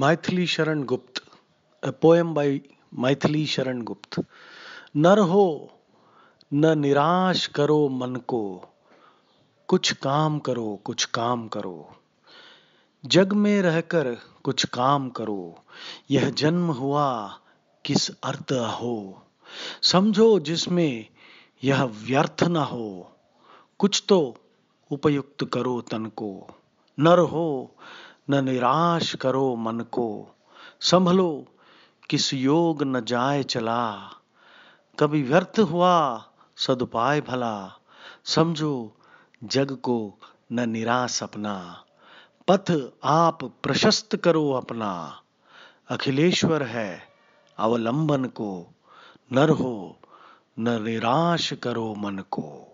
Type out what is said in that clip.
मैथिली शरण गुप्त a poem by Maithili शरण गुप्त न रहो न निराश करो मन को कुछ काम करो कुछ काम करो जग में रहकर कुछ काम करो यह जन्म हुआ किस अर्थ हो समझो जिसमें यह व्यर्थ न हो कुछ तो उपयुक्त करो तन को न रहो न निराश करो मन को संभलो किस योग न जाए चला कभी व्यर्थ हुआ सदुपाय भला समझो जग को न निराश अपना पथ आप प्रशस्त करो अपना अखिलेश्वर है अवलंबन को नर हो न निराश करो मन को